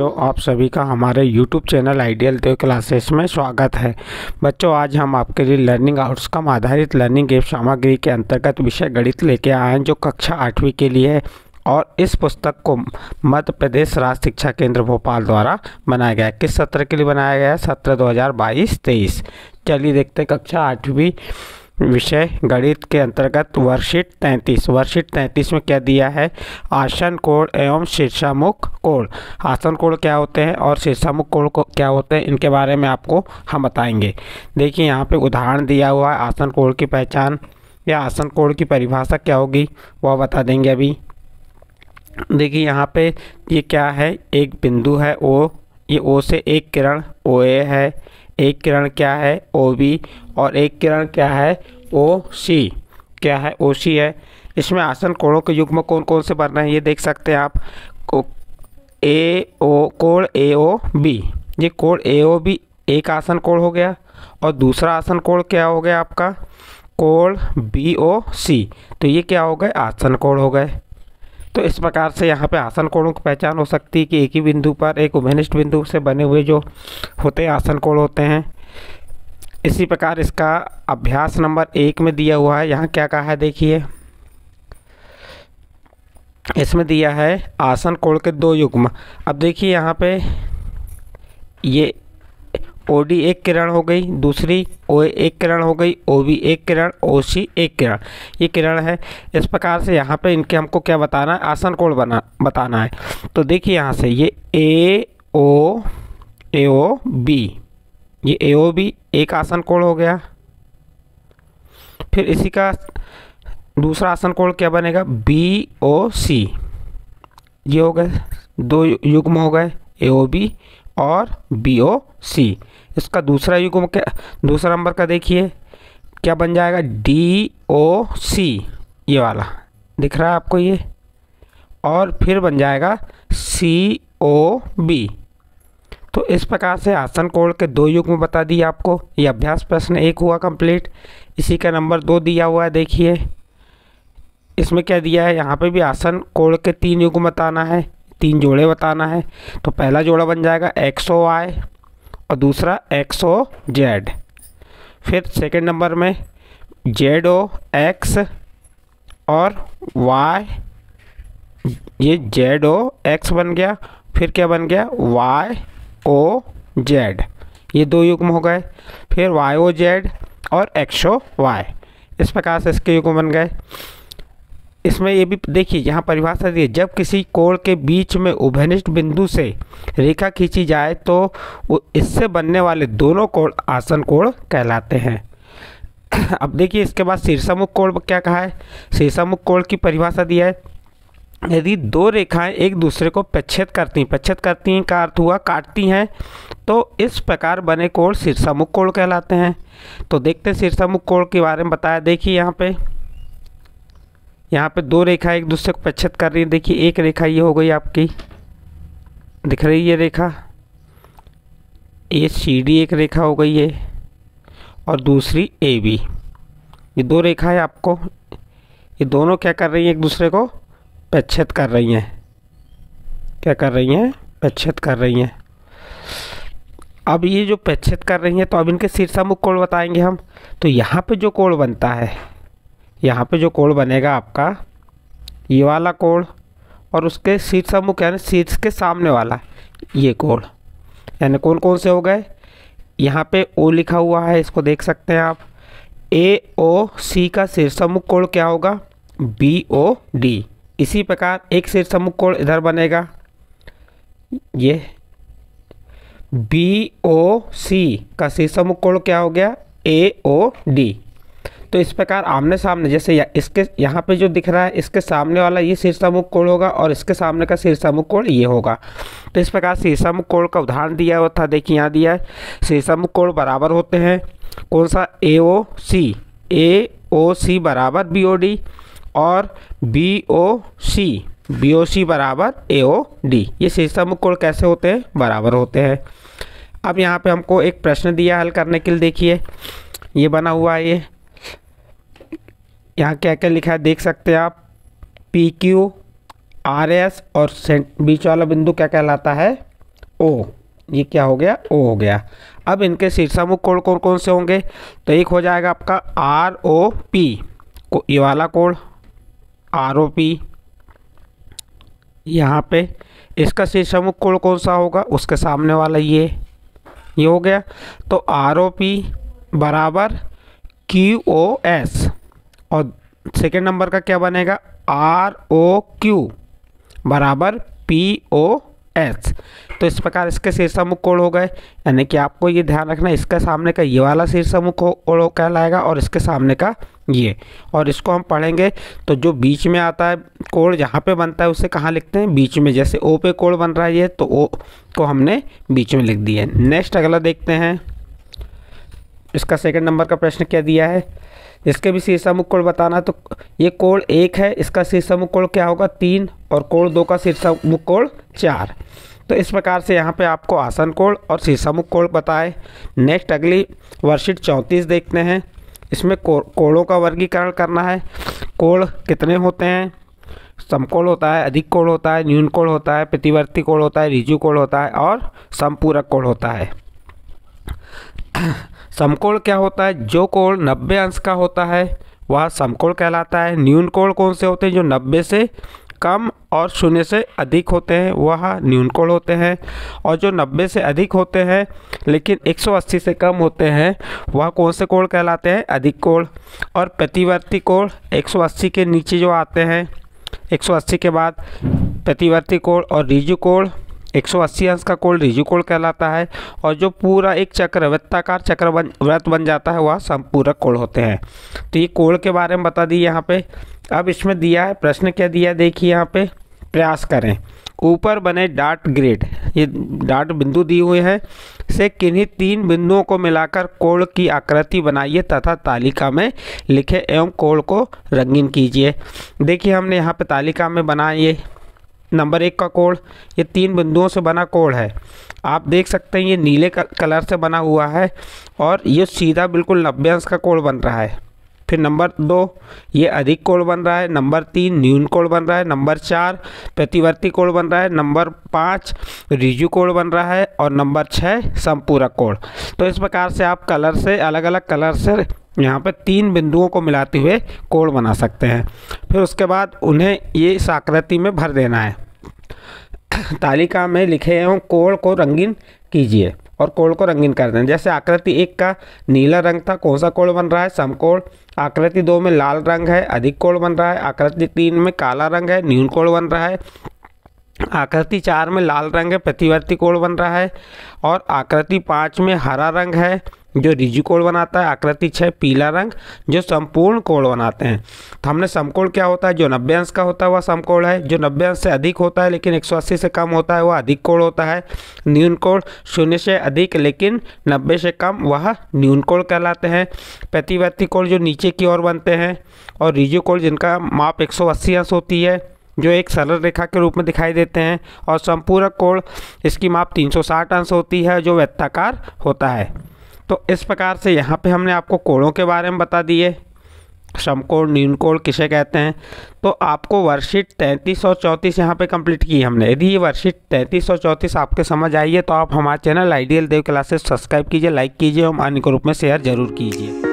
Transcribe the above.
बच्चों आप सभी का हमारे YouTube channel ideal Dev classes में स्वागत है बच्चों आज हम आपके लिए लर्निंग आउटकम आधारित लर्निंग एप सामग्री के अंतर्गत विषय गणित लेके आए हैं जो कक्षा आठवीं के लिए है और इस पुस्तक को मध्य प्रदेश राज्य शिक्षा केंद्र भोपाल द्वारा बनाया गया किस सत्र के लिए बनाया गया है सत्र दो हज़ार चलिए देखते कक्षा आठवीं विषय गणित के अंतर्गत वर्कशीट तैंतीस वर्कशीट तैंतीस में क्या दिया है आसन कोण एवं शीर्षामुख कोण आसन कोण क्या होते हैं और शीर्षामुख कोण को क्या होते हैं इनके बारे में आपको हम बताएंगे देखिए यहाँ पे उदाहरण दिया हुआ है आसन कोण की पहचान या आसन कोण की परिभाषा क्या होगी वह बता देंगे अभी देखिए यहाँ पर ये क्या है एक बिंदु है ओ ये ओ से एक किरण ओ ए है एक किरण क्या है ओ बी और एक किरण क्या है ओ सी क्या है ओ सी है इसमें आसन कोणों के युग्म कौन कौन से रहे है ये देख सकते हैं आप ए ओ कोण ए ओ बी ये कोण ए ओ बी एक आसन कोण हो गया और दूसरा आसन कोण क्या हो गया आपका कोण बी ओ सी तो ये क्या हो गए आसन कोण हो गए तो इस प्रकार से यहाँ पे आसन कोणों की पहचान हो सकती है कि एक ही बिंदु पर एक उभनिष्ठ बिंदु से बने हुए जो होते हैं आसन कोण होते हैं इसी प्रकार इसका अभ्यास नंबर एक में दिया हुआ है यहाँ क्या कहा है देखिए इसमें दिया है आसन कोण के दो युग्म अब देखिए यहाँ पे ये ओ डी एक किरण हो गई दूसरी ओ एक किरण हो गई ओ बी एक किरण ओ सी एक किरण ये किरण है इस प्रकार से यहाँ पे इनके हमको क्या बताना है आसन कोण बना बताना है तो देखिए यहाँ से ये ए ओ ए ओ बी ये ए ओ बी एक आसन कोण हो गया फिर इसी का दूसरा आसन कोण क्या बनेगा बी ओ सी ये हो गए दो युग्म हो गए ए ओ बी और बी ओ सी इसका दूसरा युग्म क्या दूसरा नंबर का देखिए क्या बन जाएगा डी ओ सी ये वाला दिख रहा है आपको ये और फिर बन जाएगा सी ओ बी तो इस प्रकार से आसन कोण के दो युग्म बता दिए आपको ये अभ्यास प्रश्न एक हुआ कंप्लीट इसी का नंबर दो दिया हुआ है देखिए इसमें क्या दिया है यहाँ पे भी आसन कोण के तीन युग्म बताना है तीन जोड़े बताना है तो पहला जोड़ा बन जाएगा एक्स ओ आई और दूसरा एक्स ओ जेड फिर सेकेंड नंबर में जेड ओ एक्स और वाई ये जेड ओ एक्स बन गया फिर क्या बन गया वाई ओ जेड ये दो युग्म हो गए फिर वाई ओ जेड और एक्स ओ वाई इस प्रकार से इसके युग्म बन गए इसमें ये भी देखिए यहाँ परिभाषा दी है जब किसी कोण के बीच में उभनिष्ठ बिंदु से रेखा खींची जाए तो इससे बनने वाले दोनों कोण आसन कोण कहलाते हैं अब देखिए इसके बाद शीर्षमुख कोण क्या कहा है शीर्षमुख कोण की परिभाषा दिया है यदि दो रेखाएं एक दूसरे को प्रच्छेद करती हैं प्रच्छेद करती हैं का अर्थ हुआ काटती हैं तो इस प्रकार बने कोण शीर्षामुख कोण कहलाते हैं तो देखते हैं शीर्षामुख कोण के बारे में बताया देखिए यहाँ पे यहाँ पे दो रेखा एक दूसरे को प्रच्छेद कर रही है देखिए एक रेखा ये हो गई आपकी दिख रही है रेखा ये सी डी एक रेखा हो गई है और दूसरी ए बी ये दो रेखा है आपको ये दोनों क्या कर रही हैं एक दूसरे को प्रच्छेद कर रही हैं क्या कर रही हैं प्रच्छेद कर रही हैं अब ये जो प्रच्छेद कर रही हैं तो अब इनके शीर्षामुख कोण बताएंगे हम तो यहाँ पे जो कोण बनता है यहाँ पे जो कोड बनेगा आपका ये वाला कोड और उसके शीर्ष सम्मुख यानी शीर्ष के सामने वाला ये कोड यानी कौन कौन से हो गए यहाँ पे ओ लिखा हुआ है इसको देख सकते हैं आप ए ओ सी का शीर्षमुख कोड क्या होगा बी ओ डी इसी प्रकार एक शीर्षमुख कोड इधर बनेगा ये बी ओ सी का शीर्षमुख कोड क्या हो गया ए ओ डी तो इस प्रकार आमने सामने जैसे या, इसके यहाँ पे जो दिख रहा है इसके सामने वाला ये शीर्षामुख कोण होगा और इसके सामने का शीर्षामुख कोण ये होगा तो इस प्रकार शीर्षामुख कोण का उदाहरण दिया हुआ था देखिए यहाँ दिया है शीर्षामुख कोण बराबर होते हैं कौन सा ए ओ सी ए ओ सी बराबर बी ओ डी और B O C B O C बराबर ए ओ डी ये शीर्षामुख कोण कैसे होते हैं बराबर होते हैं अब यहाँ पे हमको एक प्रश्न दिया हल करने के लिए देखिए ये बना हुआ है ये यहाँ क्या क्या लिखा है देख सकते हैं आप पी क्यू आर एस और सेंट बीच वाला बिंदु क्या कहलाता है ओ ये क्या हो गया ओ हो गया अब इनके शीर्षामुख कोण कौन कौन से होंगे तो एक हो जाएगा आपका आर ओ पी को ये वाला कोण आर ओ पी यहाँ पे इसका शीर्षामुख कोण कौन सा होगा उसके सामने वाला ये ये हो गया तो आर ओ पी बराबर क्यू ओ एस और सेकेंड नंबर का क्या बनेगा आर ओ क्यू बराबर पी ओ एच तो इस प्रकार इसके शीर्षमुख कोण हो गए यानी कि आपको ये ध्यान रखना इसके सामने का ये वाला शीर्षमुख कोण कहलाएगा और इसके सामने का ये और इसको हम पढ़ेंगे तो जो बीच में आता है कोण जहाँ पे बनता है उसे कहाँ लिखते हैं बीच में जैसे ओ पे कोण बन रहा है ये तो ओ को हमने बीच में लिख दिया है नेक्स्ट अगला देखते हैं इसका सेकेंड नंबर का प्रश्न क्या दिया है इसके भी शीर्षामुख कोण बताना है तो ये कोण एक है इसका शीर्षामुख कोण क्या होगा तीन और कोण दो का शीर्षामुख कोण चार तो इस प्रकार से यहाँ पे आपको आसन कोण और शीर्षामुख कोण बताए नेक्स्ट अगली वर्षीट चौंतीस देखते हैं इसमें कोणों का वर्गीकरण करना है कोण कितने होते हैं समकोण होता है अधिक कोण होता है न्यून कोण होता है प्रतिवर्ती कोण होता है रिजु कोण होता है और समपूरक कोण होता है समकोण क्या होता है जो कोण 90 अंश का होता है वह समकोण कहलाता है न्यून कोण कौन से होते हैं जो 90 से कम और शून्य से अधिक होते हैं वह न्यून कोण होते हैं और जो 90 से अधिक होते हैं लेकिन 180 से कम होते हैं वह कौन से कोण कहलाते हैं अधिक कोण और प्रतिवर्ती कोण 180 के नीचे जो आते हैं 180 के बाद प्रतिवर्ती कोण और रिजु कोण 180 अंश का कोण रिजु कोण कहलाता है और जो पूरा एक चक्र वृत्ताकार चक्र बन व्रत बन जाता है वह संपूरक कोण होते हैं तो ये कोण के बारे में बता दिए यहाँ पे अब इसमें दिया है प्रश्न क्या दिया देखिए यहाँ पे प्रयास करें ऊपर बने डाट ग्रेड ये डाट बिंदु दिए हुए हैं से किन्हीं तीन बिंदुओं को मिलाकर कोण की आकृति बनाइए तथा तालिका में लिखे एवं कोण को रंगीन कीजिए देखिए हमने यहाँ पे तालिका में बनाए नंबर एक का कोण ये तीन बिंदुओं से बना कोण है आप देख सकते हैं ये नीले कलर से बना हुआ है और ये सीधा बिल्कुल नब्बे अंश का कोण बन रहा है फिर नंबर दो ये अधिक कोण बन रहा है नंबर तीन न्यून कोण बन रहा है नंबर चार प्रतिवर्ती कोण बन रहा है नंबर पाँच रिजु कोण बन रहा है और नंबर छः संपूरक कोण तो इस प्रकार से आप कलर से अलग अलग कलर से यहाँ पर तीन बिंदुओं को मिलाते हुए कोण बना सकते हैं फिर उसके बाद उन्हें ये इस आकृति में भर देना है तालिका में लिखे एवं कोण को रंगीन कीजिए और कोण को रंगीन कर दें जैसे आकृति एक का नीला रंग था कौन सा कोण बन रहा है समकोण आकृति दो में लाल रंग है अधिक कोण बन रहा है आकृति तीन में काला रंग है न्यून कोण बन रहा है आकृति चार में लाल रंग है प्रतिवर्ती कोण बन रहा है और आकृति पाँच में हरा रंग है जो रिजु कोण बनाता है आकृति छः पीला रंग जो संपूर्ण कोण बनाते हैं तो हमने समकोण क्या होता है जो नब्बे अंश का होता है वह समकोण है जो नब्बे अंश से अधिक होता है लेकिन एक सौ अस्सी से कम होता है वह अधिक कोण होता है न्यून कोण शून्य से अधिक लेकिन नब्बे से कम वह न्यून कोण कहलाते हैं प्रतिवर्ती कोण जो नीचे की ओर बनते हैं और रिजु कोण जिनका माप एक अंश होती है जो एक सरल रेखा के रूप में दिखाई देते हैं और संपूरक कोण इसकी माप 360 अंश होती है जो वृत्ताकार होता है तो इस प्रकार से यहाँ पे हमने आपको कोणों के बारे में बता दिए समकोण न्यून कोण किसे कहते हैं तो आपको वर्कशीट तैंतीस और चौंतीस यहाँ पे कंप्लीट की हमने यदि ये वर्कशीट तैंतीस और चौंतीस आपके समझ आई है तो आप हमारे channel ideal Dev classes subscribe कीजिए लाइक कीजिए और अन्य के रूप में शेयर जरूर कीजिए